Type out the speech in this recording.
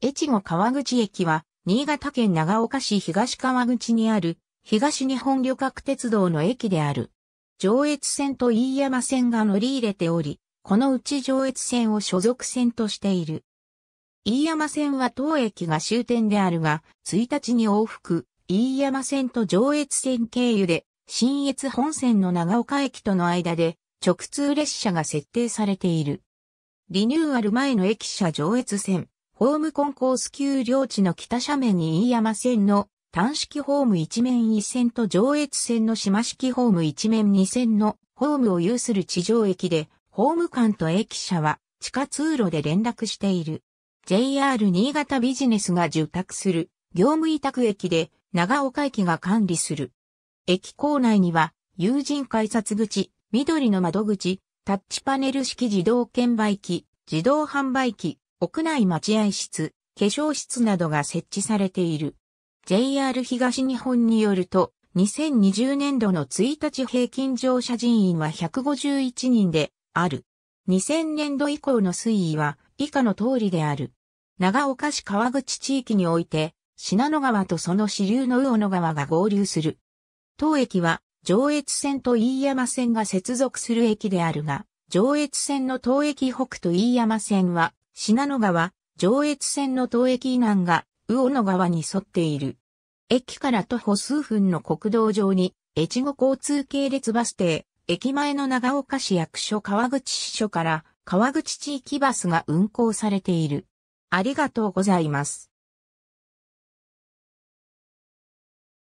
越後川口駅は、新潟県長岡市東川口にある、東日本旅客鉄道の駅である。上越線と飯山線が乗り入れており、このうち上越線を所属線としている。飯山線は当駅が終点であるが、1日に往復、飯山線と上越線経由で、新越本線の長岡駅との間で、直通列車が設定されている。リニューアル前の駅舎上越線、ホームコンコース丘陵地の北斜面に飯山線の単式ホーム一面一線と上越線の島式ホーム一面二線のホームを有する地上駅で、ホーム間と駅舎は地下通路で連絡している。JR 新潟ビジネスが受託する業務委託駅で長岡駅が管理する。駅構内には友人改札口、緑の窓口、タッチパネル式自動券売機、自動販売機、屋内待合室、化粧室などが設置されている。JR 東日本によると、2020年度の1日平均乗車人員は151人である。2000年度以降の推移は以下の通りである。長岡市川口地域において、信濃川とその支流の魚野川が合流する。当駅は上越線と飯山線が接続する駅であるが、上越線の当駅北と飯山線は信濃川、上越線の東駅以南が魚野川に沿っている。駅から徒歩数分の国道上に、越後交通系列バス停、駅前の長岡市役所川口支所から川口地域バスが運行されている。ありがとうございます。